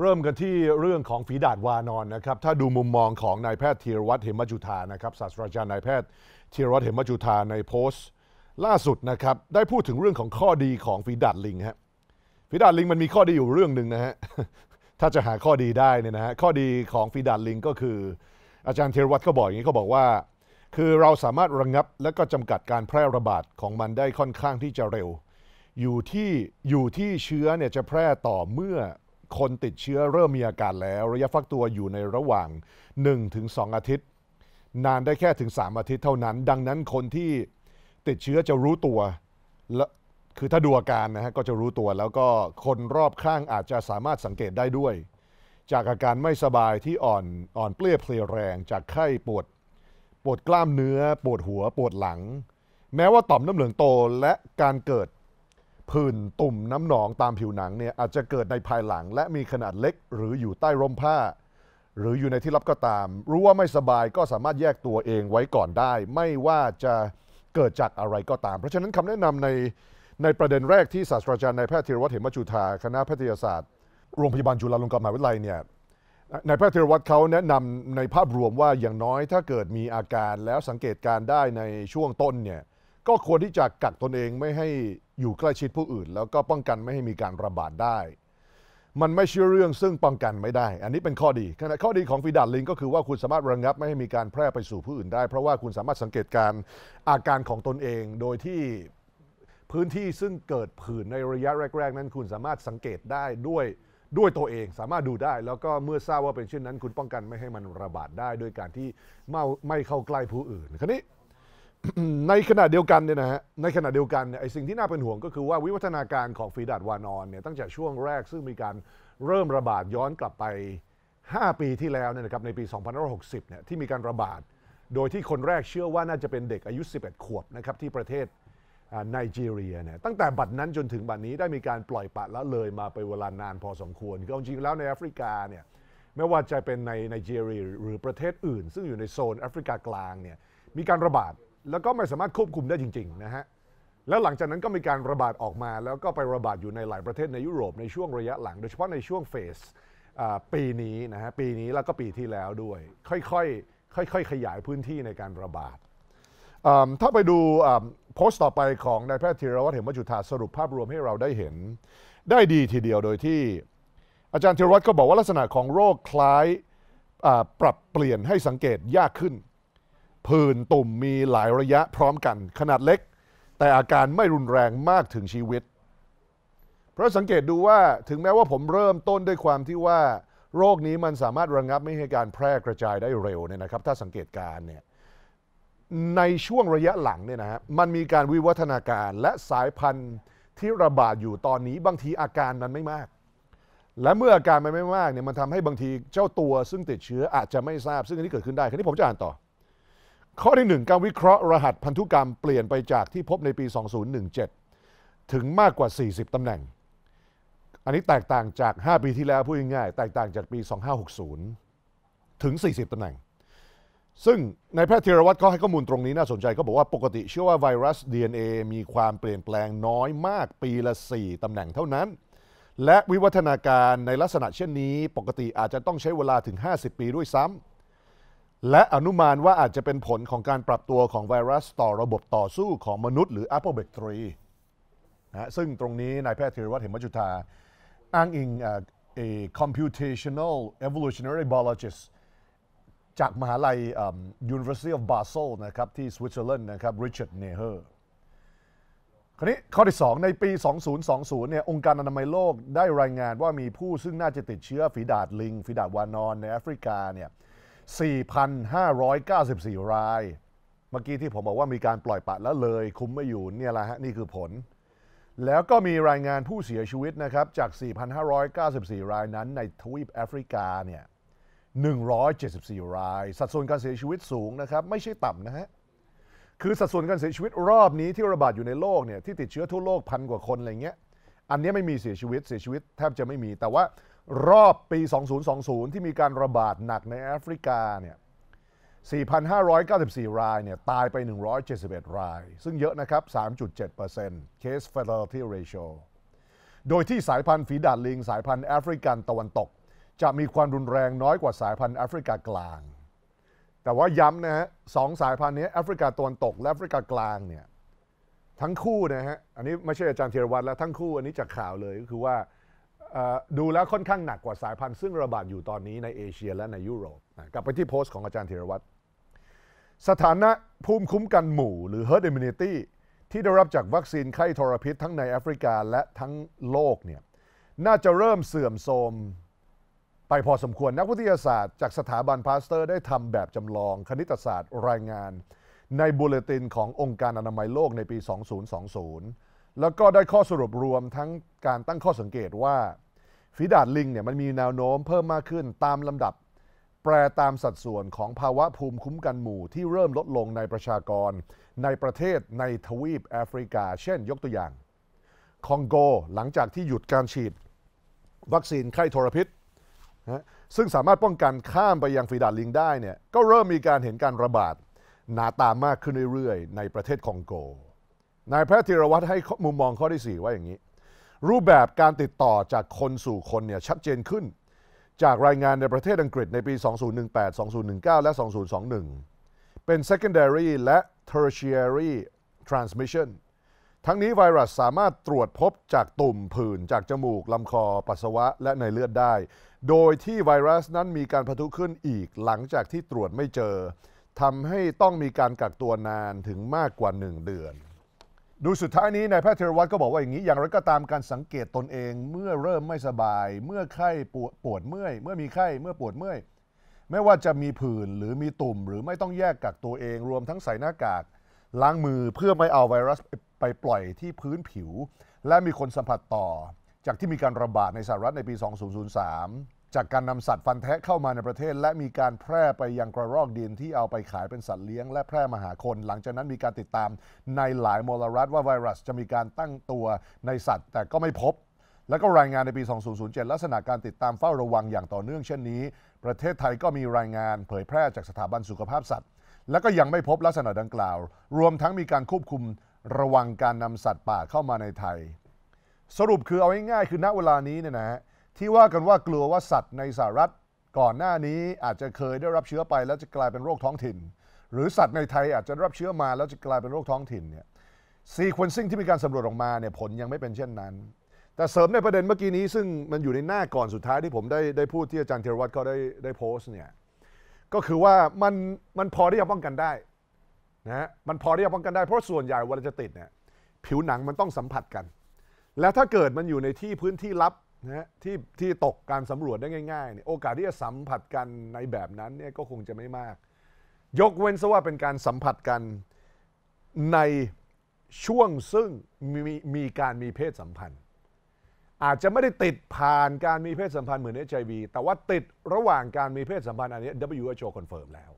เริ่มกันที่เรื่องของฝีดาดวานอนนะครับถ้าดูมุมมองของนายแพทย์ธีรวัตรเหมจุธานะครับศาสตราจารย์นายแพทย์ธีรวัตรเหมจุธาในโพสต์ ล่าสุดนะครับได้พูดถึงเรื่องของข้อดีของฝีดาดลิงฮะฝีดาดลิงมันมีข้อดีอยู่เรื่องหนึ่งนะฮะถ้าจะหาข้อดีได้เนี่ยนะฮะข้อดีของฝีดาดลิงก็คืออาจารย์ธีรวัตรก็บอกอย่างนี้เขาบอกว่า คือเราสามารถระงงับ และก็จำกัดการแพร่ระบาดของมันได้ค่อนข้างที่จะเร็ว อยู่ที่อยู่ที่เชื้อเนี่ยจะแพร่ต่อเมื่อคนติดเชื้อเริ่มมีอาการแล้วระยะฟักตัวอยู่ในระหว่าง 1-2อาทิตย์ นานได้แค่ถึง 3 อาทิตย์เท่านั้น ดังนั้นคนที่ติดเชื้อจะรู้ตัวและคือถ้าดูอาการนะฮะก็จะรู้ตัวแล้วก็คนรอบข้างอาจจะสามารถสังเกตได้ด้วย จากอาการไม่สบายที่อ่อนอ่อนเปลี้ยเพลียแรง จากไข้ปวดปวดกล้ามเนื้อปวดหัวปวดหลัง แม้ว่าต่อมน้ำเหลืองโตและการเกิดผื่นตุ่มน้ำหนองตามผิวหนังเนี่ยอาจจะเกิดในภายหลังและมีขนาดเล็กหรืออยู่ใต้ร่มผ้า หรืออยู่ในที่ลับก็ตาม รู้ว่าไม่สบายก็สามารถแยกตัวเองไว้ก่อนได้ ไม่ว่าจะเกิดจากอะไรก็ตาม เพราะฉะนั้นคำแนะนำในในประเด็นแรกที่ศาสตราจารย์นายแพทย์ธีรวัฒน์เหมจุธาคณะแพทยศาสตร์ โรงพยาบาลจุฬาลงกรณ์มหาวิทยาลัยเนี่ยนายแพทย์ธีรวัน์เขาแนะนำในภาพรวมว่าอย่างน้อยถ้าเกิดมีอาการแล้วสังเกตการได้ในช่วงต้นเนี่ยก็ควรที่จะกักตนเองไม่ให้อยู่ใกล้ชิดผู้อื่น แล้วก็ป้องกันไม่ให้มีการระบาดได้ มันไม่ใช่เรื่องซึ่งป้องกันไม่ได้ อันนี้เป็นข้อดี ขณะข้อดีของฟีดัลลิงก็คือว่าคุณสามารถระงงับไม่ให้มีการแพร่ไปสู่ผู้อื่น ได้ เพราะว่าคุณสามารถสังเกตการอาการของตนเอง โดยที่พื้นที่ซึ่งเกิดผื่นในระยะแรก ๆ นั้นคุณสามารถสังเกตได้ด้วยด้วยตัวเองสามารถดูได้ แล้วก็เมื่อทราบว่าเป็นเช่นนั้น คุณป้องกันไม่ให้มันระบาดได้ด้วยการที่ไม่เข้าใกล้ผู้อื่น ครนนี้ในขณะเดียวกันเนี่ยนะฮะ ในขณะเดียวกันเนี่ยไอ้สิ่งที่น่าเป็นห่วงก็คือว่าวิวัฒนาการของฟีดาตวานอนเนี่ยตั้งแต่ช่วงแรก ซึ่งมีการเริ่มระบาดย้อนกลับไป 5 ปีที่แล้วเนี่ยนะครับในปี2560เนี่ยที่มีการระบาด โดยที่คนแรกเชื่อว่าน่าจะเป็นเด็กอายุ 11 ขวบนะครับที่ประเทศไนจีเรียเนี่ยตั้งแต่บัดนั้นจนถึงบัดนี้ได้มีการปล่อยปะละเลยมาไปเวลานานพอสมควรคือจริงแล้วในแอฟริกาเนี่ยไม่ว่าจะเป็นในไนจีเรียหรือประเทศอื่น ซึ่งอยู่ในโซนแอฟริกากลางเนี่ยมีการระบาดแล้วก็ไม่สามารถควบคุมได้จริงๆนะฮะ แล้วหลังจากนั้นก็มีการระบาดออกมา แล้วก็ไประบาดอยู่ในหลายประเทศในยุโรปในช่วงระยะหลังโดยเฉพาะในช่วงเฟสปีนี้นะฮะปีนี้แล้วก็ปีที่แล้วด้วย ค่อยๆค่อยๆขยายพื้นที่ในการระบาดถ้าไปดูโพสต์ต่อไปของนายแพทย์ธีรวัตรเหมจุฑาสรุปภาพรวมให้เราได้เห็น ได้ดีทีเดียวโดยที่ อาจารย์ธีรวัตรก็บอกว่าลักษณะของโรคคล้ายปรับเปลี่ยนให้สังเกตยากขึ้นผื่นตุ่มมีหลายระยะพร้อมกันขนาดเล็ก แต่อาการไม่รุนแรงมากถึงชีวิต เพราะสังเกตดูว่าถึงแม้ว่าผมเริ่มต้นด้วยความที่ว่าโรคนี้มันสามารถระงงับไม่ให้การแพร่กระจายได้เร็วเนี่ยนะครับ ถ้าสังเกตการเนี่ยในช่วงระยะหลังเนี่ยนะฮะมันมีการวิวัฒนาการและสายพันธุ์ที่ระบาดอยู่ตอนนี้บางทีอาการมันไม่มาก และเมื่ออาการมันไม่มากเนี่ยมันทำให้บางทีเจ้าตัวซึ่งติดเชื้ออาจจะไม่ทราบซึ่งอันนี้เกิดขึ้นได้คันนี้ผมจะอ่านต่อข้อที่1การวิเคราะห์รหัสพันธุกรรมเปลี่ยนไปจากที่พบในปี 2017 ถึงมากกว่า 40 ตำแหน่ง อันนี้แตกต่างจาก 5 ปีที่แล้วพูดง่ายๆ แตกต่างจากปี 2560 ถึง 40 ตำแหน่ง ซึ่งในแพทย์ธีรวัตรก็ให้ข้อมูลตรงนี้น่าสนใจเขาบอกว่าปกติเชื่อว่าไวรัส DNA มีความเปลี่ยนแปลงน้อยมากปีละ 4 ตำแหน่งเท่านั้น และวิวัฒนาการในลักษณะเช่นนี้ ปกติอาจจะต้องใช้เวลาถึง 50 ปีด้วยซ้ำและอนุมานว่าอาจจะเป็นผลของการปรับตัวของไวรัสต่อระบบต่อสู้ของมนุษย์หรือ Apple b a c t e r นะซึ่งตรงนี้นายแพทย์ธีรวัฒน์เหมจุธาอ้างอิง a computational evolutionary biologist จากมหาลัย University of Basel นะครับที่สวิตเซอร์แลนด์นะครับริชาร์ดเนเฮอร์คราวนี้ข้อที่ 2 ในปี 2020 เนี่ย องค์การอนามัยโลกได้รายงานว่ามีผู้ซึ่งน่าจะติดเชื้อฝีดาดลิงฝีดาดวานอนในแอฟริกา เนี่ย4,594 ราย เมื่อกี้ที่ผมบอกว่ามีการปล่อยปะแล้วเลยคุ้มไม่อยู่เนี่ยแหละฮะ นี่คือผล แล้วก็มีรายงานผู้เสียชีวิตนะครับจาก 4,594 รายนั้นในทวีปแอฟริกาเนี่ย174 ราย สัดส่วนการเสียชีวิตสูงนะครับไม่ใช่ต่ำนะฮะ คือสัดส่วนการเสียชีวิตรอบนี้ที่ระบาดอยู่ในโลกเนี่ยที่ติดเชื้อทั่วโลกพันกว่าคนอะไรเงี้ยอันนี้ไม่มีเสียชีวิตเสียชีวิตแทบจะไม่มีแต่ว่ารอบปี 2020 ที่มีการระบาดหนักในแอฟริกาเนี่ย 4,594 รายเนี่ยตายไป 171 ราย ซึ่งเยอะนะครับ 3.7% case fatality ratio โดยที่สายพันธุ์ฝีดาดลิง สายพันธุ์แอฟริกันตะวันตก จะมีความรุนแรงน้อยกว่าสายพันธุ์แอฟริกากลาง แต่ว่าย้ำนะฮะสองสายพันธุ์นี้แอฟริกาตะวันตกและแอฟริกากลางเนี่ยทั้งคู่นะฮะ อันนี้ไม่ใช่อาจารย์เทรวัตรแล้วทั้งคู่ อันนี้จากข่าวเลยก็คือว่าดูแล้วค่อนข้างหนักกว่าสายพันธุ์ซึ่งระบาดอยู่ตอนนี้ในเอเชียและในยุโรป กลับไปที่โพสต์ของอาจารย์ธีรวัตรสถานะภูมิคุ้มกันหมู่หรือ herd immunity ที่ได้รับจากวัคซีนไข้ทรพิษทั้งในแอฟริกาและทั้งโลกเนี่ยน่าจะเริ่มเสื่อมโทรมไปพอสมควรนักวิทยาศาสตร์ จากสถาบันพาสเตอร์ ได้ทำแบบจำลองคณิตศาสตร์รายงานในบุลเลตินขององค์การอนามัยโลกในปี 2020 แล้วก็ได้ข้อสรุปรวมทั้งการตั้งข้อสังเกตว่าฝีดาดลิงเนี่ยมันมีแนวโน้มเพิ่มมากขึ้นตามลำดับ แปรตามสัดส่วนของภาวะภูมิคุ้มกันหมู่ที่เริ่มลดลงในประชากรในประเทศในทวีปแอฟริกา เช่นยกตัวอย่าง คองโกหลังจากที่หยุดการฉีด วัคซีนไข้ทรพิษนะซึ่งสามารถป้องกันข้ามไปยังฝีดาดลิงได้เนี่ยก็เริ่มมีการเห็นการระบาด หนาตามมากขึ้นเรื่อยๆ ในประเทศคองโกนายแพทย์ธีรวัตรให้มุมมองข้อที่4ว่าอย่างนี้รูปแบบการติดต่อจากคนสู่คนเนี่ยชัดเจนขึ้น จากรายงานในประเทศอังกฤษในปี 2018 2019 และ 2021 เป็น secondary และ tertiary transmission ทั้งนี้ไวรัสสามารถตรวจพบจากตุ่มผื่นจากจมูก ลำคอปัสสาวะ และในเลือดได้ โดยที่ไวรัสนั้นมีการพัฒุขึ้นอีกหลังจากที่ตรวจไม่เจอ ทำให้ต้องมีการกักตัวนานถึงมากกว่า 1 เดือนดูสุดท้ายนี้นายแพทย์เทรวัตก็บอกว่าอย่างนี้อย่างไรก็ตามการสังเกตตนเองเมื่อเริ่มไม่สบายเมื่อไข้ปวดปวดเมื่อย เมื่อมีไข้เมื่อปวดเมื่อย ไม่ว่าจะมีผื่นหรือมีตุ่มหรือไม่ต้องแยกกักตัวเอง รวมทั้งใส่หน้ากาก ล้างมือเพื่อไม่เอาไวรัสไปปล่อยที่พื้นผิว และมีคนสัมผัสต่อ จากที่มีการระบาดในสหรัฐในปี 2003จากการนำสัตว์ฟันแทะเข้ามาในประเทศ และมีการแพร่ไปยังกระรอกดินที่เอาไปขายเป็นสัตว์เลี้ยงและแพร่มาหาคน หลังจากนั้นมีการติดตามในหลายมลรัฐ ว่าไวรัสจะมีการตั้งตัวในสัตว์ แต่ก็ไม่พบ และก็รายงานในปี 2007 ลักษณะการติดตามเฝ้าระวังอย่างต่อเนื่องเช่นนี้ ประเทศไทยก็มีรายงานเผยแพร่จากสถาบันสุขภาพสัตว์ และก็ยังไม่พบลักษณะดังกล่าว รวมทั้งมีการควบคุมระวังการนำสัตว์ป่าเข้ามาในไทย สรุปคือเอาง่ายๆคือณเวลานี้เนี่ยนะฮะที่ว่ากันว่ากลัวว่าสัตว์ในสหรัฐ ก่อนหน้านี้อาจจะเคยได้รับเชื้อไป แล้วจะกลายเป็นโรคท้องถิ่น หรือสัตว์ในไทยอาจจะรับเชื้อมา แล้วจะกลายเป็นโรคท้องถิ่นเนี่ยซีเควนซิ่งที่มีการสำรวจออกมาเนี่ยผลยังไม่เป็นเช่นนั้น แต่เสริมในประเด็นเมื่อกี้นี้ซึ่งมันอยู่ในหน้าก่อนสุดท้ายที่ผมได้ได้พูดที่อาจารย์เทรวัตเขาได้ได้โพสต์เนี่ยก็คือว่ามันมันพอที่จะป้องกันได้นะมันพอที่จะป้องกันได้เพราะส่วนใหญ่เวลาจะติดเนี่ยผิวหนังมันต้องสัมผัสกัน แล้วถ้าเกิดมันอยู่ในที่พื้นที่ลับนะที่ที่ตกการสำรวจได้ง่ายๆเนี่ยโอกาสที่จะสัมผัสกันในแบบนั้นเนี่ยก็คงจะไม่มาก ยกเว้นซะว่าเป็นการสัมผัสกันในช่วงซึ่งมีมีการมีเพศสัมพันธ์ อาจจะไม่ได้ติดผ่านการมีเพศสัมพันธ์เหมือนเอชไอวีแต่ว่าติดระหว่างการมีเพศสัมพันธ์อันนี้ WHO นเฟิร์มแล้ว